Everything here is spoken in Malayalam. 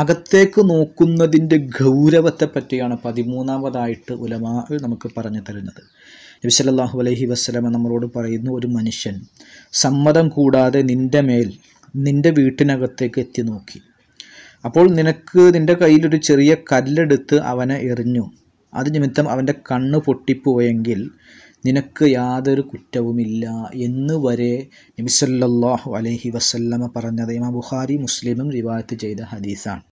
അകത്തേക്ക് നോക്കുന്നതിൻ്റെ ഗൗരവത്തെ പറ്റിയാണ് പതിമൂന്നാമതായിട്ട് ഉലമാ നമുക്ക് പറഞ്ഞു തരുന്നത് നബി സല്ലല്ലാഹു അലൈഹി വസ്ലമ നമ്മളോട് പറയുന്നു ഒരു മനുഷ്യൻ സമ്മതം കൂടാതെ നിൻ്റെ മേൽ നിൻ്റെ വീട്ടിനകത്തേക്ക് എത്തി നോക്കി അപ്പോൾ നിനക്ക് നിൻ്റെ കയ്യിലൊരു ചെറിയ കല്ലെടുത്ത് അവനെ എറിഞ്ഞു അത് നിമിത്തം അവൻ്റെ കണ്ണ് പൊട്ടിപ്പോയെങ്കിൽ നിനക്ക് യാതൊരു കുറ്റവുമില്ല എന്ന് വരെ നബിസല്ലാഹു അലൈഹി വസല്ലമ പറഞ്ഞത് ഇമാ ബുഖാരി മുസ്ലിമും റിവായത്ത് ചെയ്ത ഹദീസാണ്